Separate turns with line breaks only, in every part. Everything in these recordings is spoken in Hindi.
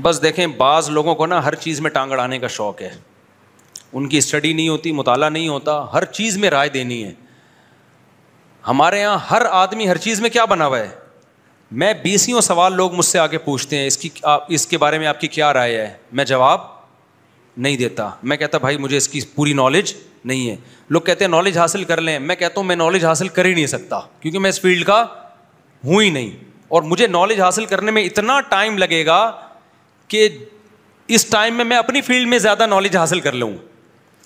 बस देखें बाज़ लोगों को ना हर चीज़ में टांग अड़ाने का शौक़ है उनकी स्टडी नहीं होती मुताला नहीं होता हर चीज़ में राय देनी है हमारे यहां हर आदमी हर चीज़ में क्या बना हुआ है मैं बीसियों सवाल लोग मुझसे आके पूछते हैं इसकी आप इसके बारे में आपकी क्या राय है मैं जवाब नहीं देता मैं कहता भाई मुझे इसकी पूरी नॉलेज नहीं है लोग कहते हैं नॉलेज हासिल कर लें मैं कहता हूँ मैं नॉलेज हासिल कर ही नहीं सकता क्योंकि मैं इस फील्ड का हूँ ही नहीं और मुझे नॉलेज हासिल करने में इतना टाइम लगेगा कि इस टाइम में मैं अपनी फील्ड में ज़्यादा नॉलेज हासिल कर लूँ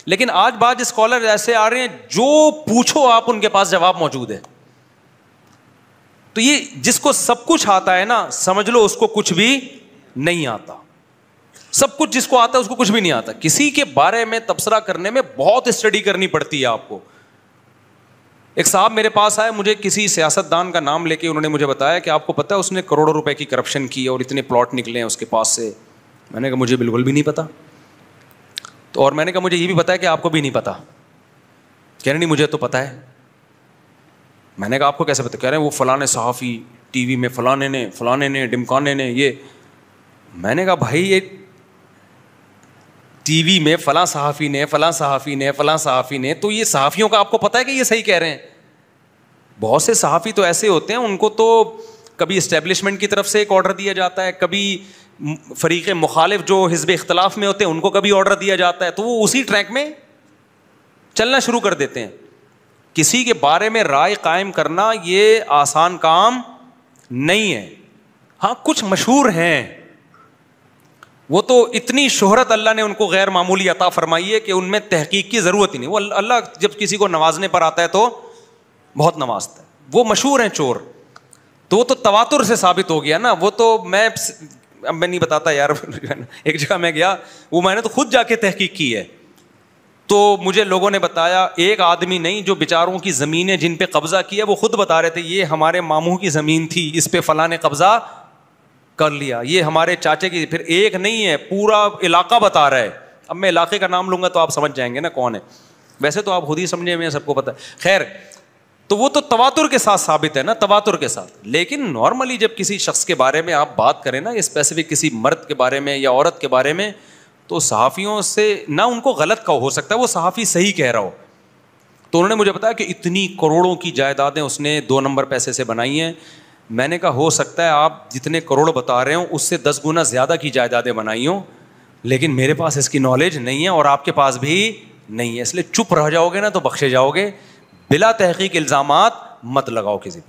लेकिन आज बाद स्कॉलर ऐसे आ रहे हैं जो पूछो आप उनके पास जवाब मौजूद है तो ये जिसको सब कुछ आता है ना समझ लो उसको कुछ भी नहीं आता सब कुछ जिसको आता है उसको कुछ भी नहीं आता किसी के बारे में तबसरा करने में बहुत स्टडी करनी पड़ती है आपको एक साहब मेरे पास आए मुझे किसी सियासतदान का नाम लेके उन्होंने मुझे बताया कि आपको पता है उसने करोड़ों रुपए की करप्शन की और इतने प्लॉट निकले हैं उसके पास से मैंने कहा मुझे बिल्कुल भी नहीं पता तो और मैंने कहा मुझे ये भी है कि आपको भी नहीं पता कह रहे नहीं मुझे तो पता है मैंने कहा आपको कैसे पता कह रहे हैं वो फलाने सहाफ़ी टीवी में फलाने ने फलाने ने डिमकाने ने ये मैंने कहा भाई ये टीवी में फला सहाफ़ी ने फला सहाफ़ी ने फला सहाफ़ी ने तो ये सहाफ़ियों का आपको पता है कि ये सही कह रहे हैं बहुत से सहाफ़ी तो ऐसे होते हैं उनको तो कभी इस्टेब्लिशमेंट की तरफ से एक ऑर्डर दिया जाता है कभी फरीक़ मुखालिफ जो हिजब इख्तलाफ में होते हैं उनको कभी ऑर्डर दिया जाता है तो वो उसी ट्रैक में चलना शुरू कर देते हैं किसी के बारे में राय कायम करना ये आसान काम नहीं है हाँ कुछ मशहूर हैं वो तो इतनी शोहरत अल्लाह ने उनको गैर मामूली अता फरमाई है कि उनमें तहकीक की ज़रूरत ही नहीं वो अल्लाह जब किसी को नवाजने पर आता है तो बहुत नवाजता है वो मशहूर हैं चोर तो वो तो तवातुर से साबित हो गया ना वो तो मैं अब मैं नहीं बताता यार एक जगह मैं गया वो मैंने तो खुद जाके तहकीक की है तो मुझे लोगों ने बताया एक आदमी नहीं जो बेचारों की ज़मीनें जिन पे कब्ज़ा किया वो खुद बता रहे थे ये हमारे मामू की ज़मीन थी इस पे फलाने कब्ज़ा कर लिया ये हमारे चाचे की फिर एक नहीं है पूरा इलाका बता रहा है अब मैं इलाके का नाम लूंगा तो आप समझ जाएंगे ना कौन है वैसे तो आप खुद ही समझे में सबको पता है खैर तो वो तो तवातुर के साथ साबित है ना तवातुर के साथ लेकिन नॉर्मली जब किसी शख्स के बारे में आप बात करें ना स्पेसिफिक किसी मर्द के बारे में या औरत के बारे में तो सहाफ़ियों से ना उनको गलत का हो सकता है वो सहाफ़ी सही कह रहा हो तो उन्होंने मुझे बताया कि इतनी करोड़ों की जायदादें उसने दो नंबर पैसे से बनाई हैं मैंने कहा हो सकता है आप जितने करोड़ बता रहे हो उससे दस गुना ज़्यादा की जायदादें बनाई हों लेकिन मेरे पास इसकी नॉलेज नहीं है और आपके पास भी नहीं है इसलिए चुप रह जाओगे ना तो बख्शे जाओगे बिला तहकीक इल्ज़ाम मत लगाओ किसी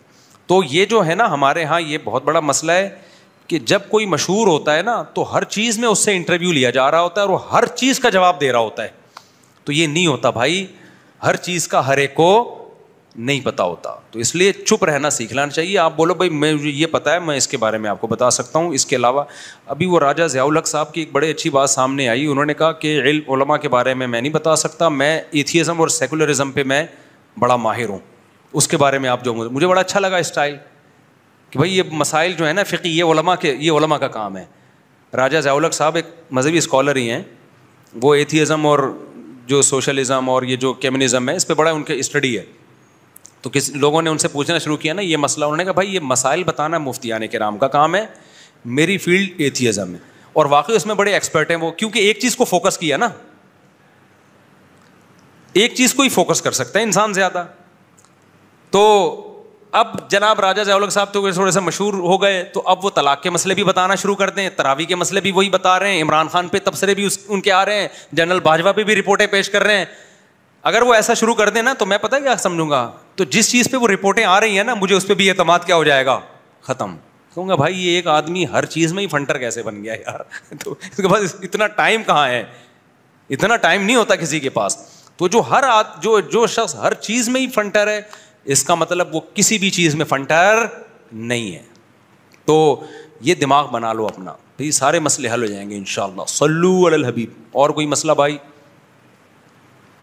तो ये जो है ना हमारे यहाँ ये बहुत बड़ा मसला है कि जब कोई मशहूर होता है ना तो हर चीज़ में उससे इंटरव्यू लिया जा रहा होता है और हर चीज़ का जवाब दे रहा होता है तो ये नहीं होता भाई हर चीज़ का हर एक को नहीं पता होता तो इसलिए चुप रहना सीख लाना चाहिए आप बोलो भाई मैं ये पता है मैं इसके बारे में आपको बता सकता हूँ इसके अलावा अभी वो राजा ज़ियाउल हक साहब की एक बड़ी अच्छी बात सामने आई उन्होंने कहा कि उलमा के बारे में मैं नहीं बता सकता मैं एथिज़म और सेकुलरिज़म पे मैं बड़ा माहिर हूँ उसके बारे में आप जो मुझे बड़ा अच्छा लगा स्टाइल कि भाई ये मसाइल जो है ना फ़िकी ये उलमा के ये उलमा का काम है राजा ज़ियाउल हक साहब एक मज़हबी स्कॉलर ही हैं वो एथिज़म और जो सोशलिज़म और ये जो कम्युनिज़म है इस पर बड़ा उनके स्टडी है तो किस लोगों ने उनसे पूछना शुरू किया ना ये मसला उन्होंने कहा भाई ये मसाइल बताना आने के राम का काम है मेरी फील्ड एथियज़म है और वाकई उसमें बड़े एक्सपर्ट हैं वो क्योंकि एक चीज़ को फोकस किया ना एक चीज़ को ही फोकस कर सकता है इंसान ज़्यादा तो अब जनाब राजा जयालग साहब तो थोड़े से मशहूर हो गए तो अब वो तलाक के मसले भी बताना शुरू कर दें तरावी के मसले भी वही बता रहे हैं इमरान खान पे तबसरे भी उस, उनके आ रहे हैं जनरल बाजवा पे भी रिपोर्टें पेश कर रहे हैं अगर वो ऐसा शुरू कर दें ना तो मैं पता क्या समझूंगा तो जिस चीज़ पे वो रिपोर्टें आ रही है ना मुझे उस पर भी एतमाद क्या हो जाएगा ख़त्म कहूंगा भाई ये एक आदमी हर चीज़ में ही फंटर कैसे बन गया यार तो इसके पास इतना टाइम कहाँ है इतना टाइम नहीं होता किसी के पास तो जो हर आद, जो जो शख्स हर चीज़ में ही फंटर है इसका मतलब वो किसी भी चीज़ में फंटर नहीं है तो ये दिमाग बना लो अपना तो ये सारे मसले हल हो जाएंगे इन सल्लू अल हबीब और कोई मसला भाई